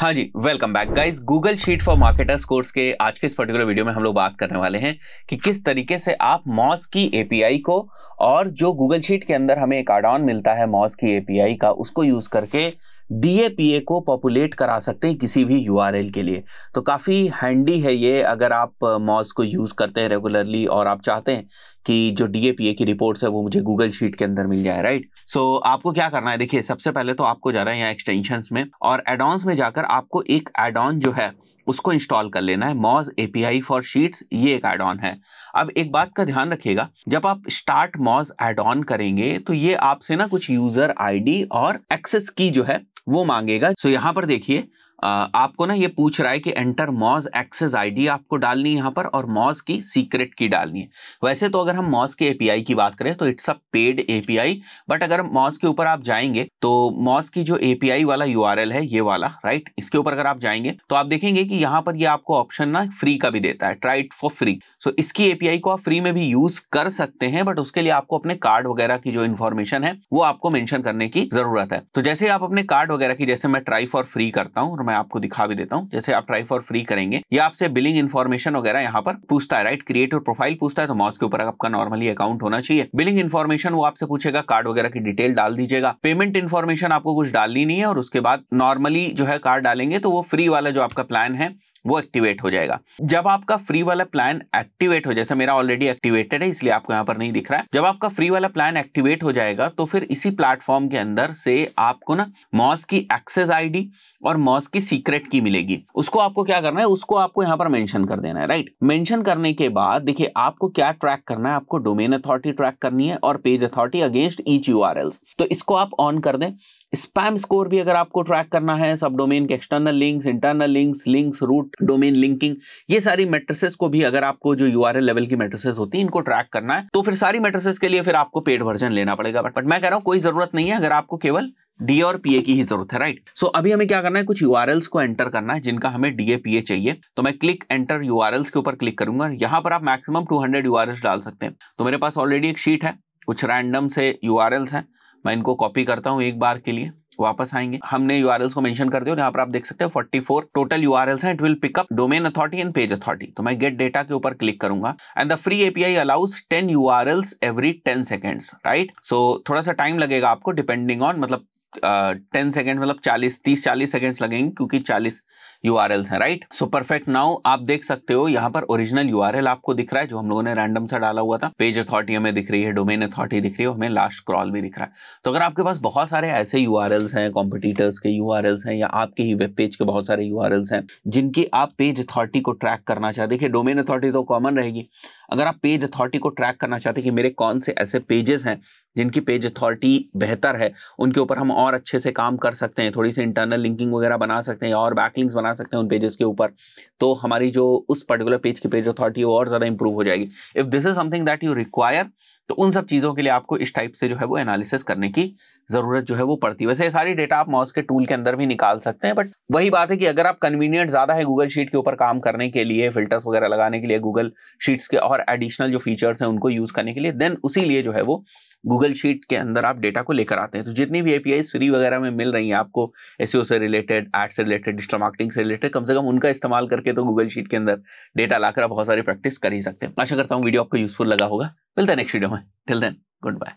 हाँ जी welcome back guys Google sheet for marketers course के आज के इस पर्टिकुलर वीडियो में हम लोग बात करने वाले हैं कि किस तरीके से आप मॉस की एपीआई को और जो गूगल शीट के अंदर हमें एक आडॉन मिलता है मॉस की एपीआई का उसको यूज करके डी को पॉपुलेट करा सकते हैं किसी भी यू के लिए तो काफ़ी हैंडी है ये अगर आप मॉज को यूज़ करते हैं रेगुलरली और आप चाहते हैं कि जो डी की रिपोर्ट्स है वो मुझे गूगल शीट के अंदर मिल जाए राइट सो so, आपको क्या करना है देखिए सबसे पहले तो आपको जाना है यहाँ एक्सटेंशन में और एडॉन्स में जाकर आपको एक एडॉन जो है उसको इंस्टॉल कर लेना है मॉज एपीआई फॉर शीट्स ये एक एड ऑन है अब एक बात का ध्यान रखिएगा जब आप स्टार्ट मॉज एड ऑन करेंगे तो ये आपसे ना कुछ यूजर आईडी और एक्सेस की जो है वो मांगेगा सो यहाँ पर देखिए आपको ना ये पूछ रहा है कि एंटर मॉज एक्सेस आईडी आपको डालनी है यहाँ पर और मॉज की सीक्रेट की डालनी है वैसे तो अगर हम मॉज के एपीआई की बात करें तो it's a paid API but अगर मॉज के ऊपर आप जाएंगे तो मॉज की जो एपीआई वाला यूआरएल है ये वाला राइट इसके ऊपर अगर आप जाएंगे तो आप देखेंगे कि यहाँ पर ये आपको ऑप्शन ना फ्री का भी देता है try it for free so इसकी एपीआई को आप फ्री में भी यूज कर सकते हैं बट उसके लिए आपको अपने कार्ड वगैरह की जो इन्फॉर्मेशन है वो आपको मैंशन करने की जरूरत है तो जैसे आप अपने कार्ड वगैरह की जैसे मैं ट्राई फॉर फ्री करता हूँ मैं आपको दिखा भी देता हूँ जैसे आप ट्राई फॉर फ्री करेंगे या आपसे बिलिंग इन्फॉर्मेशन वगैरह यहाँ पर पूछता है राइट क्रिएट और प्रोफाइल पूछता है तो मॉस के ऊपर आपका नॉर्मली अकाउंट होना चाहिए बिलिंग इन्फॉर्मेशन वो आपसे पूछेगा कार्ड वगैरह की डिटेल डाल दीजिएगा पेमेंट इन्फॉर्मेशन आपको कुछ डालनी नहीं है और उसके बाद नॉर्मली जो है कार्ड डालेंगे तो वो फ्री वाला जो आपका प्लान है वो एक्टिवेट हो जाएगा जब आपका फ्री वाला प्लान एक्टिवेट हो जैसे मेरा ऑलरेडी एक्टिवेटेड है इसलिए आपको यहाँ पर नहीं दिख रहा है जब आपका फ्री वाला प्लान एक्टिवेट हो जाएगा तो फिर इसी प्लेटफॉर्म के अंदर से आपको ना मॉस की एक्सेस आईडी और मॉस की सीक्रेट की मिलेगी उसको आपको क्या करना है उसको आपको यहाँ पर मैंशन कर देना है राइट मैंशन करने के बाद देखिए आपको क्या ट्रैक करना है आपको डोमेन अथॉरिटी ट्रैक करनी है और page authority against each U तो इसको आप ऑन कर दें स्पैम स्कोर भी अगर आपको ट्रैक करना है सब डोमेन के external links internal links links root domain linking ये सारी मेट्रिसेस को भी अगर आपको जो यू लेवल की मेट्रिसेस होती है इनको ट्रैक करना है तो फिर सारी मेट्रिसेस के लिए फिर आपको पेड वर्जन लेना पड़ेगा बट मैं कह रहा हूँ कोई जरूरत नहीं है अगर आपको केवल डी और पीए की ही जरूरत है राइट सो so, अभी हमें क्या करना है कुछ यूआरएल्स को एंटर करना है जिनका हमें डीए पीए चाहिए तो मैं क्लिक एंटर यूआरएल्स के ऊपर क्लिक करूंगा यहां पर आप मैक्सिमम 200 यूआरएल्स डाल सकते हैं तो मेरे पास ऑलरेडी एक शीट है कुछ रैंडम से यूआरएल्स हैं मैं इनको कॉपी करता हूँ एक बार के लिए वापस आएंगे हमने यू को मेंशन कर दिया यहाँ पर आप देख सकते हैं 44 टोटल यू हैं it will pick up domain authority and page authority तो मैं गेट डेटा के ऊपर क्लिक करूंगा and the free API allows 10 U every 10 seconds right so थोड़ा सा टाइम लगेगा आपको डिपेंडिंग ऑन मतलब टेन सेकेंड मतलब चालीस तीस चालीस सेकेंड लगेंगे क्योंकि चालीस यू आर एल्स हैं राइट सो परफेक्ट नाउ आप देख सकते हो यहाँ पर ओरिजिनल यू आर एल आपको दिख रहा है जो हम लोगों ने रैंडम सा डाला हुआ था पेज अथॉरिटी हमें दिख रही है डोमेन अथॉरिटी दिख रही है हमें लास्ट क्रॉल भी दिख रहा है तो अगर आपके पास बहुत सारे ऐसे यू आर एल्स हैं कॉम्पिटिटर्स के यू आर एल्स हैं या आपके ही वेब पेज के बहुत सारे यू आर एल्स हैं जिनकी आप पेज अथॉरिटी को ट्रैक करना चाहते देखिए डोमेन अथॉरिटी तो कॉमन रहेगी अगर आप पेज अथॉरिटी को ट्रैक करना चाहते कि मेरे कौन से ऐसे पेजेस हैं जिनकी पेज अथॉरिटी बेहतर है उनके ऊपर हम और अच्छे से काम कर सकते हैं थोड़ी सी इंटरनल लिंकिंग वगैरह बना सकते हैं और बैकलिंक्स बना सकते हैं उन पेजेस के ऊपर तो हमारी जो उस पर्टिकुलर पेज की पेज अथॉरिटी और ज़्यादा इंप्रूव हो जाएगी if this is something that you require तो उन सब चीज़ों के लिए आपको इस टाइप से जो है वो एनालिसिस करने की ज़रूरत जो है वो पड़ती है वैसे ये सारी डेटा आप माउस के टूल के अंदर भी निकाल सकते हैं बट वही बात है कि अगर आप कन्वीनियंट ज़्यादा है गूगल शीट के ऊपर काम करने के लिए फिल्टर्स वगैरह लगाने के लिए गूगल शीट्स के और एडिशनल जो फीचर्स हैं उनको यूज़ करने के लिए देन उसी लिए जो है वो गूगल शीट के अंदर आप डेटा को लेकर आते हैं तो जितनी भी एपीआई फ्री वगैरह में मिल रही है आपको एस e से रिलेटेड एड से रिलेटेड डिजिटल मार्केटिंग से रिलेटेड कम से कम उनका इस्तेमाल करके तो गूगल शीट के अंदर डेटा लाकर आप बहुत सारी प्रैक्टिस कर ही सकते हैं आशा करता हूँ वीडियो आपको यूजफुल लगा होगा Well, the next video. Till then, goodbye.